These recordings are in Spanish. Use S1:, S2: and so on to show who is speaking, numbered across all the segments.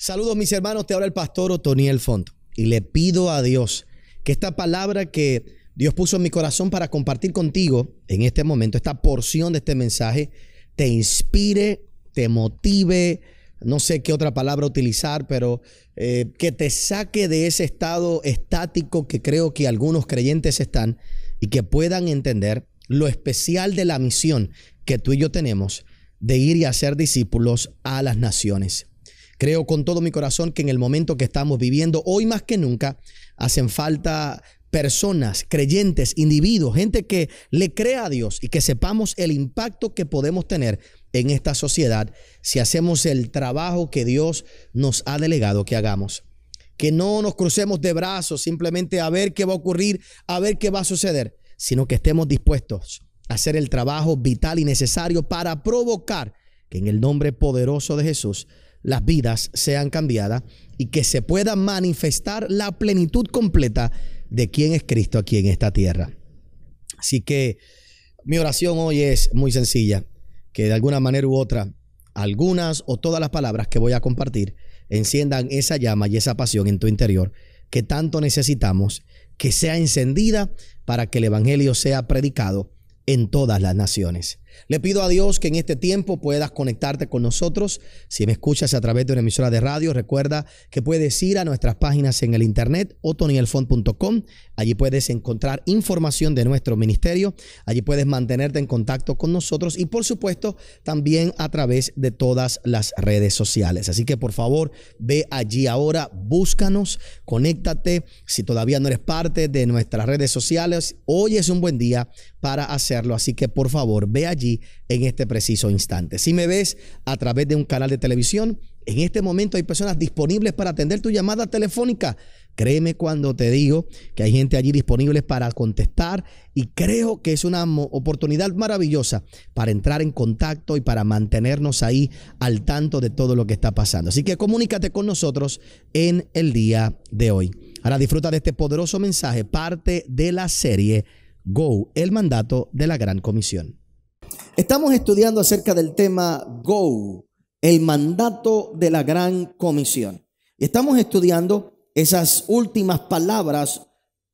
S1: Saludos mis hermanos, te habla el pastor Otoniel Font y le pido a Dios que esta palabra que Dios puso en mi corazón para compartir contigo en este momento, esta porción de este mensaje, te inspire, te motive, no sé qué otra palabra utilizar, pero eh, que te saque de ese estado estático que creo que algunos creyentes están y que puedan entender lo especial de la misión que tú y yo tenemos de ir y hacer discípulos a las naciones. Creo con todo mi corazón que en el momento que estamos viviendo, hoy más que nunca, hacen falta personas, creyentes, individuos, gente que le crea a Dios y que sepamos el impacto que podemos tener en esta sociedad si hacemos el trabajo que Dios nos ha delegado que hagamos. Que no nos crucemos de brazos simplemente a ver qué va a ocurrir, a ver qué va a suceder, sino que estemos dispuestos a hacer el trabajo vital y necesario para provocar que en el nombre poderoso de Jesús las vidas sean cambiadas y que se pueda manifestar la plenitud completa de quién es Cristo aquí en esta tierra. Así que mi oración hoy es muy sencilla, que de alguna manera u otra, algunas o todas las palabras que voy a compartir enciendan esa llama y esa pasión en tu interior que tanto necesitamos, que sea encendida para que el Evangelio sea predicado en todas las naciones. Le pido a Dios que en este tiempo puedas conectarte con nosotros. Si me escuchas a través de una emisora de radio, recuerda que puedes ir a nuestras páginas en el internet, otonielfont.com. Allí puedes encontrar información de nuestro ministerio. Allí puedes mantenerte en contacto con nosotros y, por supuesto, también a través de todas las redes sociales. Así que, por favor, ve allí ahora, búscanos, conéctate. Si todavía no eres parte de nuestras redes sociales, hoy es un buen día para hacerlo. Así que, por favor, ve allí allí en este preciso instante. Si me ves a través de un canal de televisión, en este momento hay personas disponibles para atender tu llamada telefónica. Créeme cuando te digo que hay gente allí disponible para contestar y creo que es una oportunidad maravillosa para entrar en contacto y para mantenernos ahí al tanto de todo lo que está pasando. Así que comunícate con nosotros en el día de hoy. Ahora disfruta de este poderoso mensaje, parte de la serie Go, el mandato de la Gran Comisión. Estamos estudiando acerca del tema Go, el mandato de la gran comisión. Estamos estudiando esas últimas palabras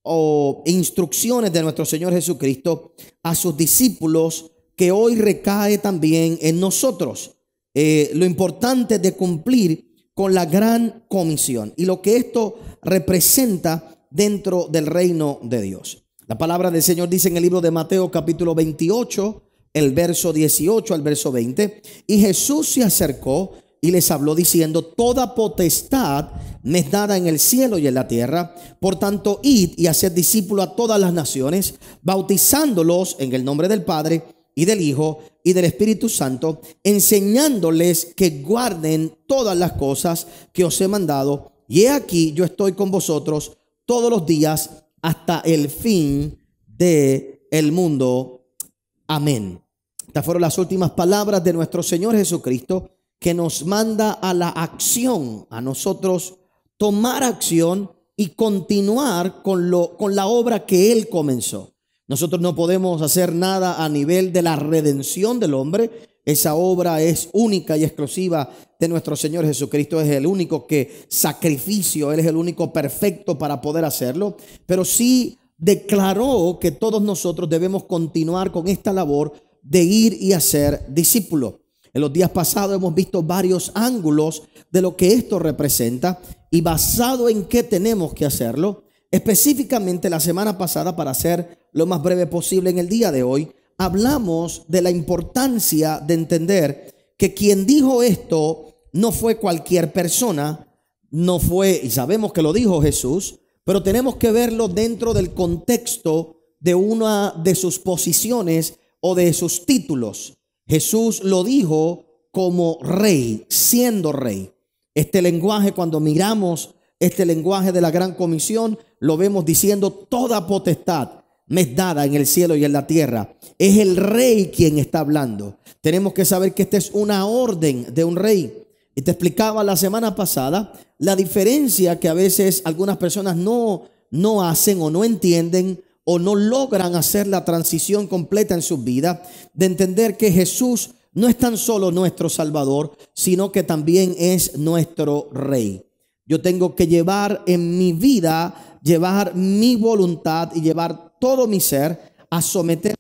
S1: o instrucciones de nuestro Señor Jesucristo a sus discípulos que hoy recae también en nosotros. Eh, lo importante de cumplir con la gran comisión y lo que esto representa dentro del reino de Dios. La palabra del Señor dice en el libro de Mateo capítulo 28, el verso 18 al verso 20, y Jesús se acercó y les habló diciendo, toda potestad me es dada en el cielo y en la tierra, por tanto, id y haced discípulo a todas las naciones, bautizándolos en el nombre del Padre y del Hijo y del Espíritu Santo, enseñándoles que guarden todas las cosas que os he mandado, y he aquí yo estoy con vosotros todos los días hasta el fin de el mundo. Amén. Estas fueron las últimas palabras de nuestro Señor Jesucristo que nos manda a la acción, a nosotros tomar acción y continuar con, lo, con la obra que Él comenzó. Nosotros no podemos hacer nada a nivel de la redención del hombre. Esa obra es única y exclusiva de nuestro Señor Jesucristo. Es el único que sacrificio, Él es el único perfecto para poder hacerlo. Pero sí declaró que todos nosotros debemos continuar con esta labor de ir y hacer discípulo. En los días pasados hemos visto varios ángulos de lo que esto representa y basado en qué tenemos que hacerlo. Específicamente la semana pasada, para ser lo más breve posible en el día de hoy, hablamos de la importancia de entender que quien dijo esto no fue cualquier persona, no fue, y sabemos que lo dijo Jesús, pero tenemos que verlo dentro del contexto de una de sus posiciones o de sus títulos. Jesús lo dijo como rey, siendo rey. Este lenguaje, cuando miramos este lenguaje de la gran comisión, lo vemos diciendo toda potestad me es dada en el cielo y en la tierra. Es el rey quien está hablando. Tenemos que saber que esta es una orden de un rey. Y te explicaba la semana pasada la diferencia que a veces algunas personas no, no hacen o no entienden o no logran hacer la transición completa en su vida, de entender que Jesús no es tan solo nuestro Salvador, sino que también es nuestro Rey. Yo tengo que llevar en mi vida, llevar mi voluntad y llevar todo mi ser a, someter,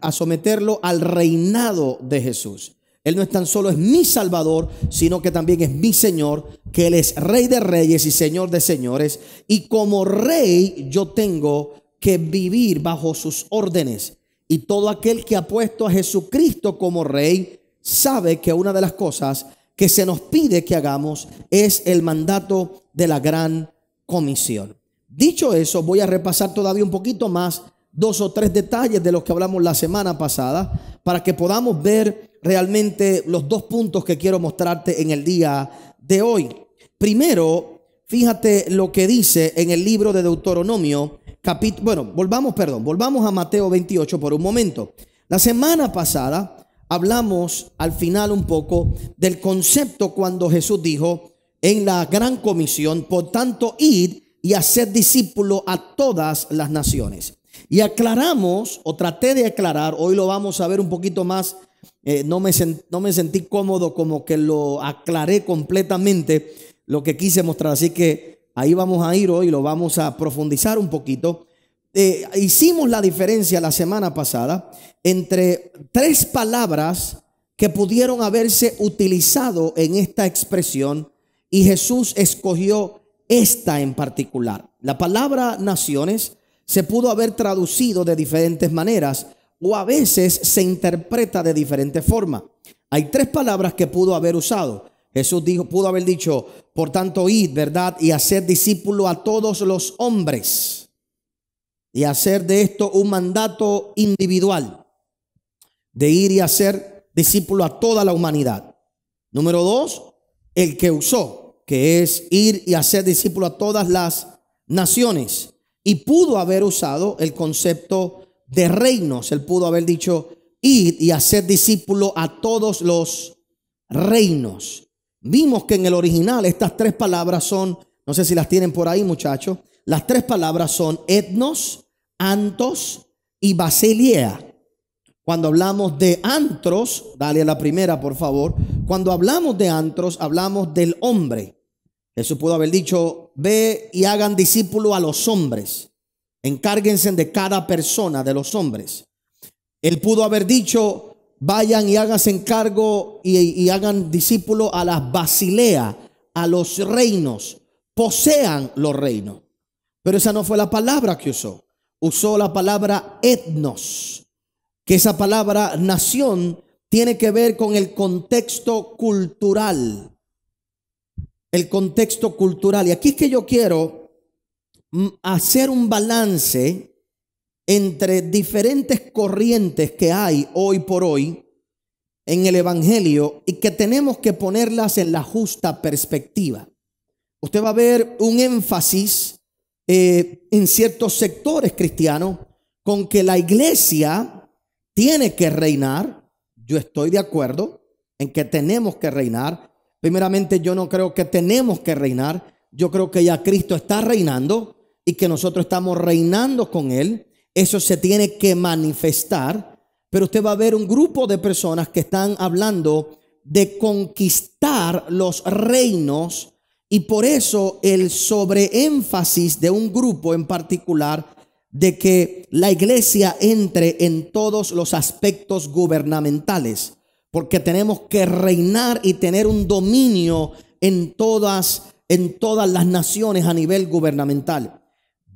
S1: a someterlo al reinado de Jesús. Él no es tan solo es mi Salvador, sino que también es mi Señor, que Él es Rey de Reyes y Señor de Señores. Y como Rey yo tengo que vivir bajo sus órdenes. Y todo aquel que ha puesto a Jesucristo como rey sabe que una de las cosas que se nos pide que hagamos es el mandato de la gran comisión. Dicho eso, voy a repasar todavía un poquito más dos o tres detalles de los que hablamos la semana pasada para que podamos ver realmente los dos puntos que quiero mostrarte en el día de hoy. Primero, fíjate lo que dice en el libro de Deuteronomio, bueno, volvamos, perdón, volvamos a Mateo 28 por un momento. La semana pasada hablamos al final un poco del concepto cuando Jesús dijo en la gran comisión, por tanto, id y hacer discípulo a todas las naciones. Y aclaramos, o traté de aclarar, hoy lo vamos a ver un poquito más, eh, no, me no me sentí cómodo como que lo aclaré completamente lo que quise mostrar, así que Ahí vamos a ir hoy, lo vamos a profundizar un poquito. Eh, hicimos la diferencia la semana pasada entre tres palabras que pudieron haberse utilizado en esta expresión y Jesús escogió esta en particular. La palabra naciones se pudo haber traducido de diferentes maneras o a veces se interpreta de diferente forma. Hay tres palabras que pudo haber usado. Jesús dijo, pudo haber dicho, por tanto, id, ¿verdad? Y hacer discípulo a todos los hombres. Y hacer de esto un mandato individual. De ir y hacer discípulo a toda la humanidad. Número dos, el que usó, que es ir y hacer discípulo a todas las naciones. Y pudo haber usado el concepto de reinos. Él pudo haber dicho, ir y hacer discípulo a todos los reinos. Vimos que en el original estas tres palabras son, no sé si las tienen por ahí muchachos, las tres palabras son etnos, antos y basilea. Cuando hablamos de antros, dale a la primera por favor, cuando hablamos de antros hablamos del hombre. Jesús pudo haber dicho, ve y hagan discípulo a los hombres, encárguense de cada persona de los hombres. Él pudo haber dicho, vayan y háganse cargo y, hagan discípulo a las Basileas, a los reinos, posean los reinos. Pero esa no fue la palabra que usó. Usó la palabra etnos, que esa palabra nación tiene que ver con el contexto cultural. El contexto cultural. Y aquí es que yo quiero mm, hacer un balance entre diferentes corrientes que hay hoy por hoy en el Evangelio y que tenemos que ponerlas en la justa perspectiva. Usted va a ver un énfasis eh, en ciertos sectores cristianos con que la iglesia tiene que reinar. Yo estoy de acuerdo en que tenemos que reinar. Primeramente, yo no creo que tenemos que reinar. Yo creo que ya Cristo está reinando y que nosotros estamos reinando con Él. Eso se tiene que manifestar, pero usted va a ver un grupo de personas que están hablando de conquistar los reinos y por eso el sobreénfasis de un grupo en particular de que la iglesia entre en todos los aspectos gubernamentales, porque tenemos que reinar y tener un dominio en todas en todas las naciones a nivel gubernamental.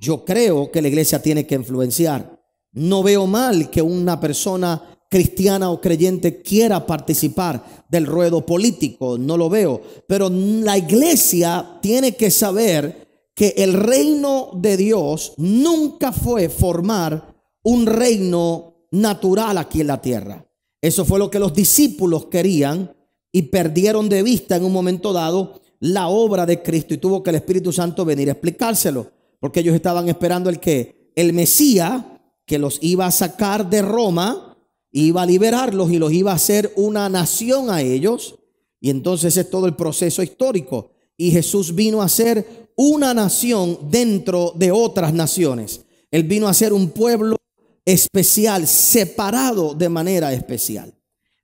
S1: Yo creo que la iglesia tiene que influenciar. No veo mal que una persona cristiana o creyente quiera participar del ruedo político, no lo veo. Pero la iglesia tiene que saber que el reino de Dios nunca fue formar un reino natural aquí en la tierra. Eso fue lo que los discípulos querían y perdieron de vista en un momento dado la obra de Cristo y tuvo que el Espíritu Santo venir a explicárselo. Porque ellos estaban esperando el que el Mesías que los iba a sacar de Roma, iba a liberarlos y los iba a hacer una nación a ellos. Y entonces es todo el proceso histórico. Y Jesús vino a ser una nación dentro de otras naciones. Él vino a ser un pueblo especial, separado de manera especial.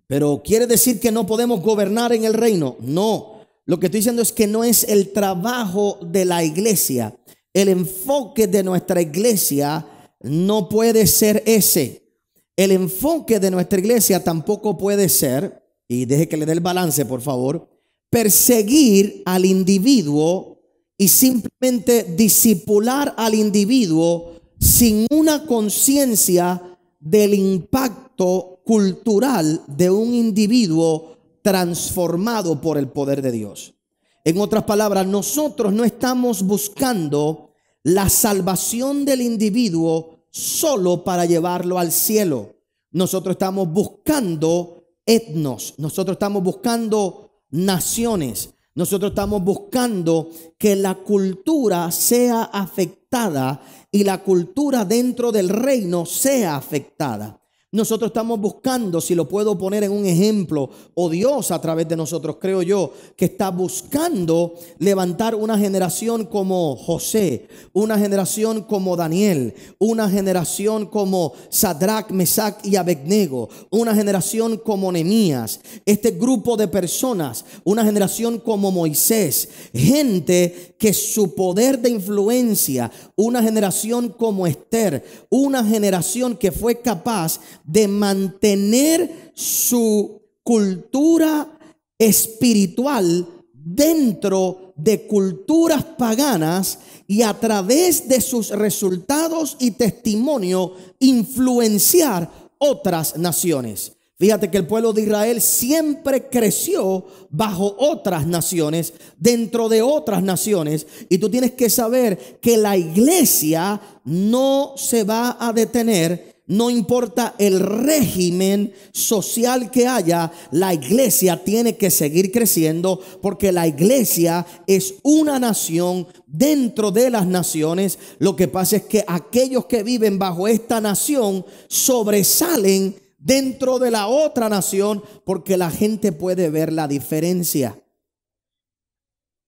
S1: Pero quiere decir que no podemos gobernar en el reino. No, lo que estoy diciendo es que no es el trabajo de la iglesia el enfoque de nuestra iglesia no puede ser ese. El enfoque de nuestra iglesia tampoco puede ser, y deje que le dé el balance, por favor, perseguir al individuo y simplemente disipular al individuo sin una conciencia del impacto cultural de un individuo transformado por el poder de Dios. En otras palabras, nosotros no estamos buscando la salvación del individuo solo para llevarlo al cielo. Nosotros estamos buscando etnos, nosotros estamos buscando naciones, nosotros estamos buscando que la cultura sea afectada y la cultura dentro del reino sea afectada. Nosotros estamos buscando, si lo puedo poner en un ejemplo, o Dios a través de nosotros, creo yo, que está buscando levantar una generación como José, una generación como Daniel, una generación como Sadrach, Mesach y Abednego, una generación como Nemías, este grupo de personas, una generación como Moisés, gente que su poder de influencia, una generación como Esther, una generación que fue capaz de mantener su cultura espiritual dentro de culturas paganas y a través de sus resultados y testimonio influenciar otras naciones. Fíjate que el pueblo de Israel siempre creció bajo otras naciones, dentro de otras naciones. Y tú tienes que saber que la iglesia no se va a detener no importa el régimen social que haya, la iglesia tiene que seguir creciendo porque la iglesia es una nación dentro de las naciones. Lo que pasa es que aquellos que viven bajo esta nación sobresalen dentro de la otra nación porque la gente puede ver la diferencia.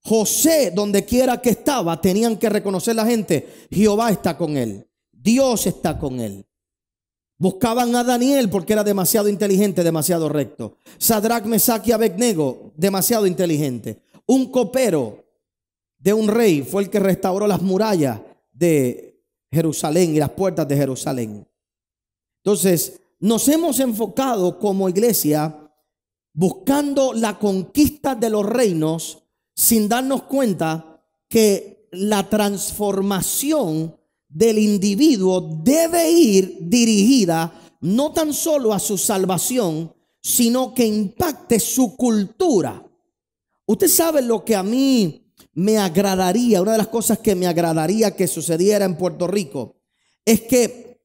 S1: José, donde quiera que estaba, tenían que reconocer la gente, Jehová está con él, Dios está con él. Buscaban a Daniel porque era demasiado inteligente, demasiado recto. Sadrach, Mesach y Abednego, demasiado inteligente. Un copero de un rey fue el que restauró las murallas de Jerusalén y las puertas de Jerusalén. Entonces, nos hemos enfocado como iglesia buscando la conquista de los reinos sin darnos cuenta que la transformación del individuo debe ir dirigida no tan solo a su salvación, sino que impacte su cultura. Usted sabe lo que a mí me agradaría, una de las cosas que me agradaría que sucediera en Puerto Rico, es que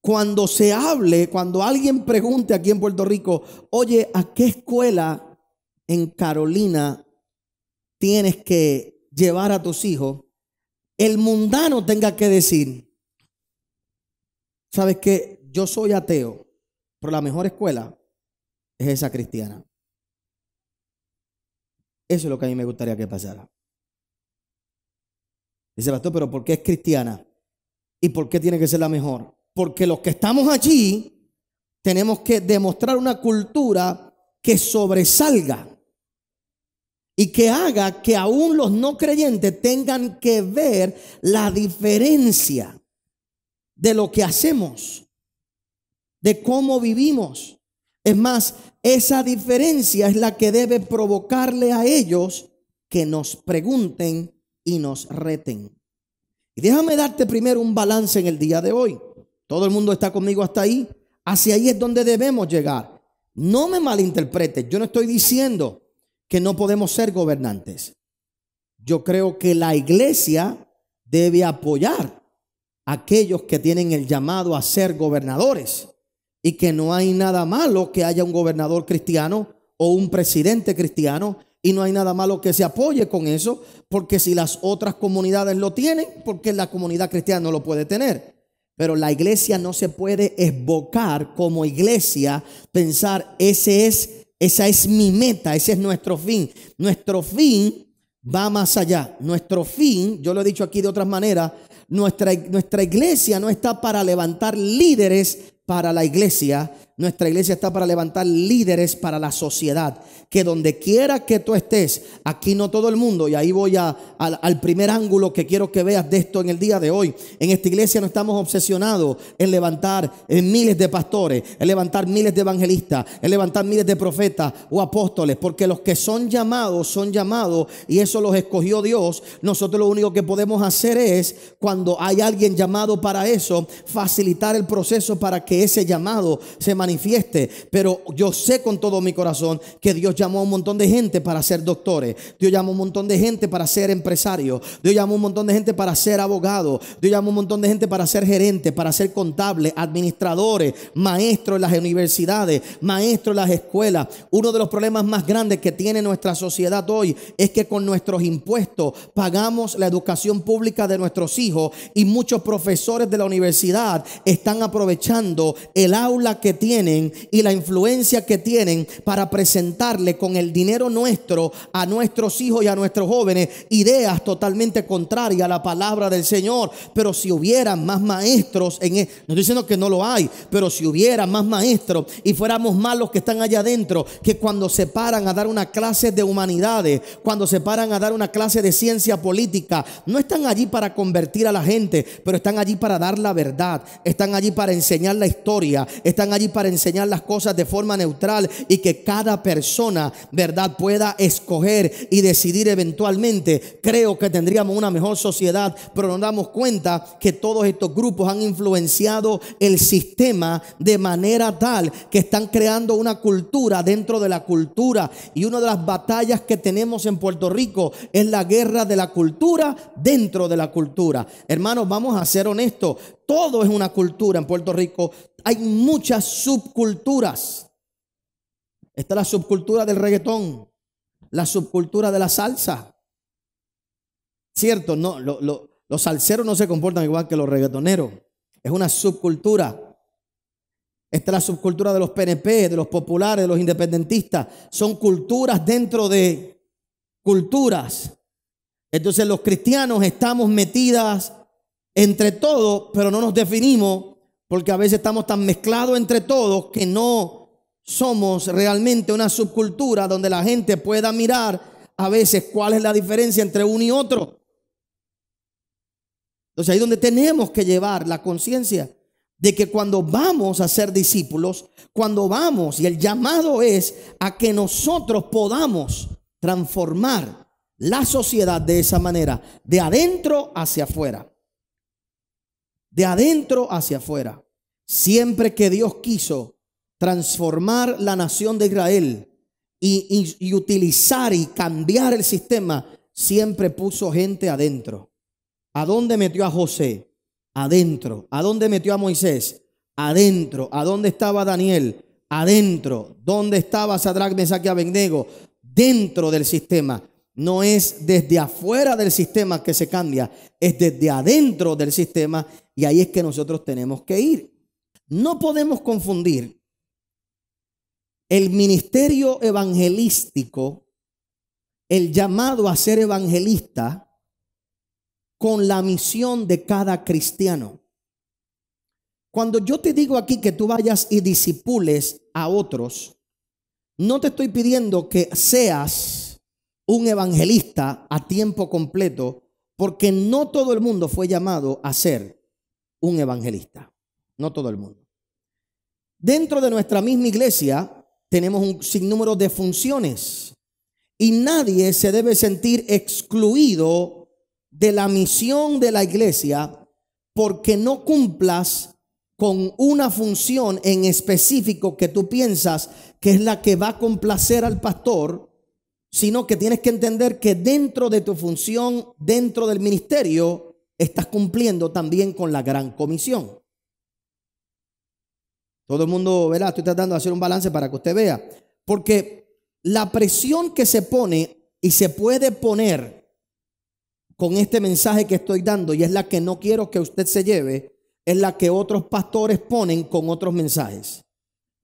S1: cuando se hable, cuando alguien pregunte aquí en Puerto Rico, oye, ¿a qué escuela en Carolina tienes que llevar a tus hijos? el mundano tenga que decir, sabes que yo soy ateo, pero la mejor escuela es esa cristiana. Eso es lo que a mí me gustaría que pasara. Dice, pastor, pero ¿por qué es cristiana? ¿Y por qué tiene que ser la mejor? Porque los que estamos allí tenemos que demostrar una cultura que sobresalga y que haga que aún los no creyentes tengan que ver la diferencia de lo que hacemos, de cómo vivimos. Es más, esa diferencia es la que debe provocarle a ellos que nos pregunten y nos reten. Y déjame darte primero un balance en el día de hoy. Todo el mundo está conmigo hasta ahí. Hacia ahí es donde debemos llegar. No me malinterpretes. Yo no estoy diciendo que no podemos ser gobernantes. Yo creo que la iglesia debe apoyar a aquellos que tienen el llamado a ser gobernadores y que no hay nada malo que haya un gobernador cristiano o un presidente cristiano y no hay nada malo que se apoye con eso, porque si las otras comunidades lo tienen, porque la comunidad cristiana no lo puede tener. Pero la iglesia no se puede esbocar como iglesia, pensar ese es esa es mi meta, ese es nuestro fin. Nuestro fin va más allá. Nuestro fin, yo lo he dicho aquí de otras maneras, nuestra, nuestra iglesia no está para levantar líderes para la iglesia, nuestra iglesia está para levantar líderes para la sociedad. Que donde quiera que tú estés, aquí no todo el mundo, y ahí voy al, primer ángulo que quiero que veas de esto en el día de hoy. En esta iglesia no estamos obsesionados en levantar miles de pastores, en levantar miles de evangelistas, en levantar miles de profetas o apóstoles, porque los que son llamados son llamados y eso los escogió Dios. Nosotros lo único que podemos hacer es, cuando hay alguien llamado para eso, facilitar el proceso para que ese llamado se manifieste pero yo sé con todo mi corazón que Dios llamó a un montón de gente para ser doctores, Dios llamó a un montón de gente para ser empresarios, Dios llamó a un montón de gente para ser abogados Dios llamó a un montón de gente para ser gerentes para ser contables administradores, maestros en las universidades, maestros en las escuelas. Uno de los problemas más grandes que tiene nuestra sociedad hoy es que con nuestros impuestos pagamos la educación pública de nuestros hijos y muchos profesores de la universidad están aprovechando el aula que tiene y la influencia que tienen para presentarle con el dinero nuestro a nuestros hijos y a nuestros jóvenes ideas totalmente contrarias a la palabra del Señor. Pero si hubieran más maestros en... E-, no estoy diciendo que no lo hay, pero si hubiera más maestros y fuéramos más los que están allá adentro, que cuando se paran a dar una clase de humanidades, cuando se paran a dar una clase de ciencia política, no están allí para convertir a la gente, pero están allí para dar la verdad, están allí para enseñar la historia, están allí para enseñar las cosas de forma neutral y que cada persona, ¿verdad?, pueda escoger y decidir eventualmente. Creo que tendríamos una mejor sociedad, pero nos damos cuenta que todos estos grupos han influenciado el sistema de manera tal que están creando una cultura dentro de la cultura. Y una de las batallas que tenemos en Puerto Rico es la guerra de la cultura dentro de la cultura. Hermanos, vamos a ser honestos. Todo es una cultura en Puerto Rico. Hay muchas subculturas. Está la subcultura del reggaetón, la subcultura de la salsa. Cierto, no, los salseros no se comportan igual que los reggaetoneros. Es una subcultura. Está la subcultura de los PNP, de los populares, de los independentistas. Son culturas dentro de culturas. Entonces los cristianos estamos metidas entre todos, pero no nos definimos porque a veces estamos tan mezclados entre todos que no somos realmente una subcultura donde la gente pueda mirar a veces cuál es la diferencia entre uno y otro. Entonces ahí es donde tenemos que llevar la conciencia de que cuando vamos a ser discípulos, cuando vamos, y el llamado es a que nosotros podamos transformar la sociedad de esa manera, de adentro hacia afuera de adentro hacia afuera. Siempre que Dios quiso transformar la nación de Israel y, utilizar y cambiar el sistema, siempre puso gente adentro. ¿A dónde metió a José? Adentro. ¿A dónde metió a Moisés? Adentro. ¿A dónde estaba Daniel? Adentro. ¿Dónde estaba Sadrach, Mesach y Abednego? Dentro del sistema. No es desde afuera del sistema que se cambia, es desde adentro del sistema y ahí es que nosotros tenemos que ir. No podemos confundir el ministerio evangelístico, el llamado a ser evangelista, con la misión de cada cristiano. Cuando yo te digo aquí que tú vayas y disipules a otros, no te estoy pidiendo que seas un evangelista a tiempo completo, porque no todo el mundo fue llamado a ser un evangelista. No todo el mundo. Dentro de nuestra misma iglesia tenemos un sinnúmero de funciones y nadie se debe sentir excluido de la misión de la iglesia porque no cumplas con una función en específico que tú piensas que es la que va a complacer al pastor sino que tienes que entender que dentro de tu función, dentro del ministerio, estás cumpliendo también con la gran comisión. Todo el mundo, ¿verdad? Estoy tratando de hacer un balance para que usted vea. Porque la presión que se pone y se puede poner con este mensaje que estoy dando, y es la que no quiero que usted se lleve, es la que otros pastores ponen con otros mensajes.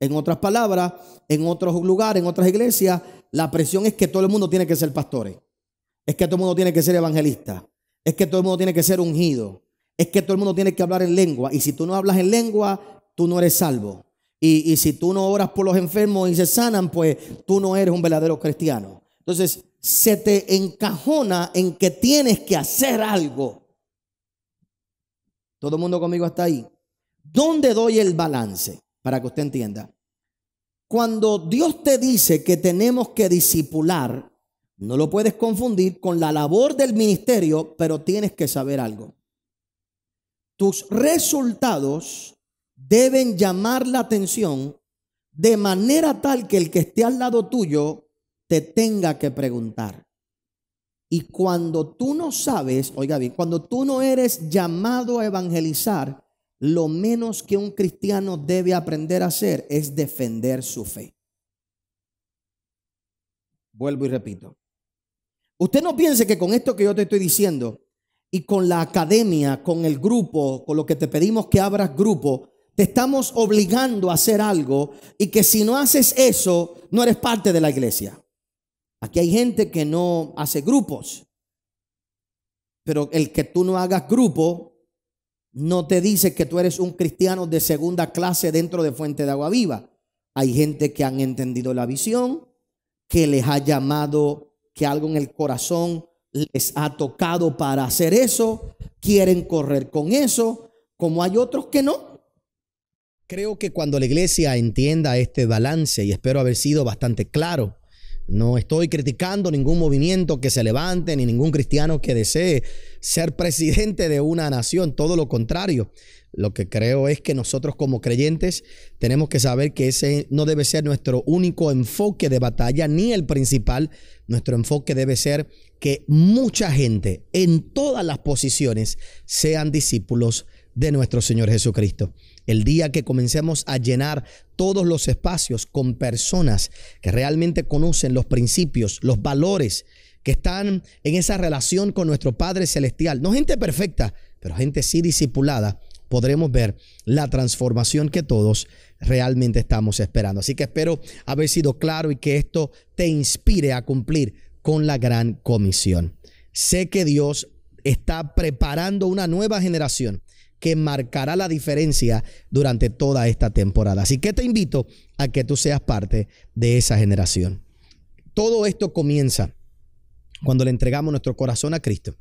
S1: En otras palabras, en otros lugares, en otras iglesias, la presión es que todo el mundo tiene que ser pastores, es que todo el mundo tiene que ser evangelista, es que todo el mundo tiene que ser ungido, es que todo el mundo tiene que hablar en lengua. Y si tú no hablas en lengua, tú no eres salvo. Y, si tú no oras por los enfermos y se sanan, pues tú no eres un verdadero cristiano. Entonces, se te encajona en que tienes que hacer algo. Todo el mundo conmigo está ahí. ¿Dónde doy el balance? Para que usted entienda. Cuando Dios te dice que tenemos que disipular, no lo puedes confundir con la labor del ministerio, pero tienes que saber algo. Tus resultados deben llamar la atención de manera tal que el que esté al lado tuyo te tenga que preguntar. Y cuando tú no sabes, oiga bien, cuando tú no eres llamado a evangelizar, lo menos que un cristiano debe aprender a hacer es defender su fe. Vuelvo y repito. Usted no piense que con esto que yo te estoy diciendo y con la academia, con el grupo, con lo que te pedimos que abras grupo, te estamos obligando a hacer algo y que si no haces eso, no eres parte de la iglesia. Aquí hay gente que no hace grupos, pero el que tú no hagas grupo no te dice que tú eres un cristiano de segunda clase dentro de Fuente de Agua Viva. Hay gente que han entendido la visión, que les ha llamado, que algo en el corazón les ha tocado para hacer eso, quieren correr con eso, como hay otros que no. Creo que cuando la iglesia entienda este balance, y espero haber sido bastante claro, no estoy criticando ningún movimiento que se levante ni ningún cristiano que desee ser presidente de una nación, todo lo contrario. Lo que creo es que nosotros como creyentes tenemos que saber que ese no debe ser nuestro único enfoque de batalla ni el principal. Nuestro enfoque debe ser que mucha gente en todas las posiciones sean discípulos de nuestro Señor Jesucristo. El día que comencemos a llenar todos los espacios con personas que realmente conocen los principios, los valores, que están en esa relación con nuestro Padre Celestial. No gente perfecta, pero gente sí discipulada podremos ver la transformación que todos realmente estamos esperando. Así que espero haber sido claro y que esto te inspire a cumplir con la gran comisión. Sé que Dios está preparando una nueva generación que marcará la diferencia durante toda esta temporada. Así que te invito a que tú seas parte de esa generación. Todo esto comienza cuando le entregamos nuestro corazón a Cristo,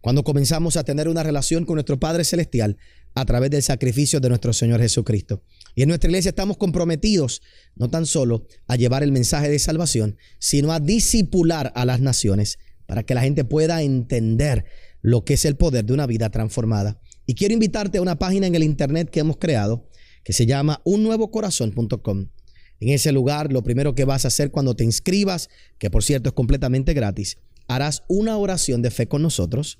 S1: cuando comenzamos a tener una relación con nuestro Padre Celestial a través del sacrificio de nuestro Señor Jesucristo. Y en nuestra iglesia estamos comprometidos no tan solo a llevar el mensaje de salvación, sino a disipular a las naciones para que la gente pueda entender lo que es el poder de una vida transformada. Y quiero invitarte a una página en el internet que hemos creado que se llama unnuevocorazón.com. En ese lugar, lo primero que vas a hacer cuando te inscribas, que por cierto es completamente gratis, harás una oración de fe con nosotros.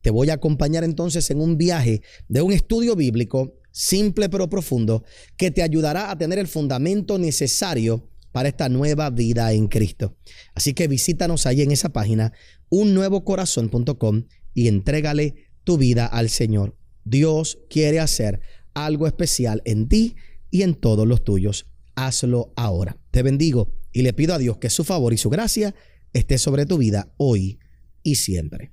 S1: Te voy a acompañar entonces en un viaje de un estudio bíblico simple pero profundo que te ayudará a tener el fundamento necesario para esta nueva vida en Cristo. Así que visítanos ahí en esa página, unnuevocorazón.com y entrégale tu vida al Señor Dios quiere hacer algo especial en ti y en todos los tuyos. Hazlo ahora. Te bendigo y le pido a Dios que su favor y su gracia esté sobre tu vida hoy y siempre.